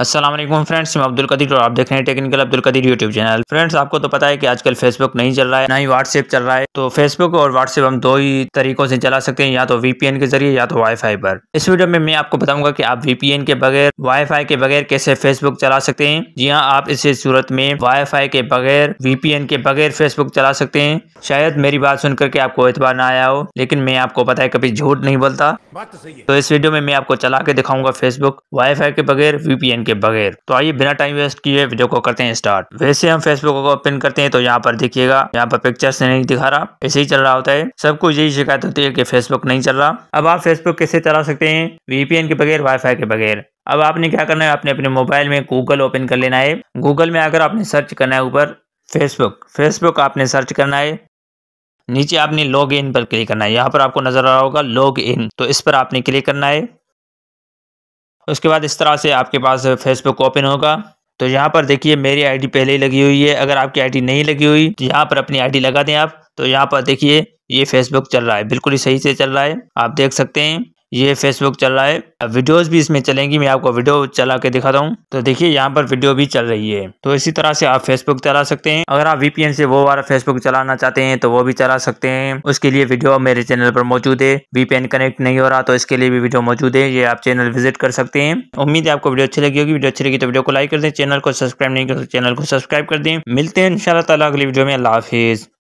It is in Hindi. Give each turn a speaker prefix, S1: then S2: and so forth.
S1: असलम फ्रेंड्स मैं अब्दुल कदीर और आप देख रहे हैं technical Abdul Qadir YouTube channel friends आपको तो पता है कि आजकल फेसबुक नहीं चल रहा है ना ही व्हाट्सएप चल रहा है तो फेसबुक और व्हाट्सएप हम दो ही तरीकों से चला सकते हैं या तो वीपीएन के जरिए या तो वाईफाई पर इस वीडियो में मैं आपको बताऊंगा कि आप वीपीएन के बगैर वाई के बगैर कैसे फेसबुक चला सकते हैं जी हाँ आप इस सूरत में वाई के बगैर वीपीएन के बगैर फेसबुक चला सकते हैं शायद मेरी बात सुनकर के आपको एतबार ना आया हो लेकिन मैं आपको पता है कभी झूठ नहीं बोलता तो, तो इस वीडियो में मैं आपको चला के दिखाऊंगा फेसबुक वाई के बगैर वीपीएन टाइम के बगैर तो आइए बिना टाइम वेस्ट किए वीडियो को करते हैं स्टार्ट वैसे हम फेसबुक को ओपन करते हैं तो यहाँ पर देखिएगा यहाँ पर पिक्चर से नहीं दिखा रहा ऐसे ही चल रहा होता है सबको यही शिकायत होती है की फेसबुक नहीं चल रहा अब आप फेसबुक कैसे चला सकते हैं वीपीएन के बगैर वाईफाई के बगैर अब आपने क्या करना है आपने अपने मोबाइल में गूगल ओपन कर लेना है गूगल में आकर आपने सर्च करना है ऊपर फेसबुक फेसबुक आपने सर्च करना है नीचे आपने लॉग इन पर क्लिक करना है यहाँ पर आपको नजर आ रहा होगा लॉग इन तो इस पर आपने क्लिक करना है उसके बाद इस तरह से आपके पास फेसबुक ओपन होगा तो यहाँ पर देखिए मेरी आईडी पहले ही लगी हुई है अगर आपकी आईडी नहीं लगी हुई तो यहाँ पर अपनी आईडी लगा दें आप तो यहाँ पर देखिए ये फेसबुक चल रहा है बिल्कुल ही सही से चल रहा है आप देख सकते हैं ये फेसबुक चल रहा है वीडियोस भी इसमें चलेंगी मैं आपको वीडियो चला के दिखाता हूँ तो देखिए यहाँ पर वीडियो भी चल रही है तो इसी तरह से आप फेसबुक चला सकते हैं अगर आप वीपीएन से वो वाला फेसबुक चलाना चाहते हैं तो वो भी चला सकते हैं उसके लिए वीडियो मेरे चैनल पर मौजूद है वीपीएन कनेक्ट नहीं हो रहा तो इसके लिए भी वीडियो मौजूद है ये आप चैनल विजिट कर सकते हैं उम्मीद है आपको वीडियो अच्छी लगी होगी वीडियो अच्छी लगी तो वीडियो को लाइक कर दें चैनल को सब्सक्राइब नहीं कर तो चैनल को सब्सक्राइब कर दें मिलते हैं इन शाला अगली वीडियो में अल्लाह हाफिज़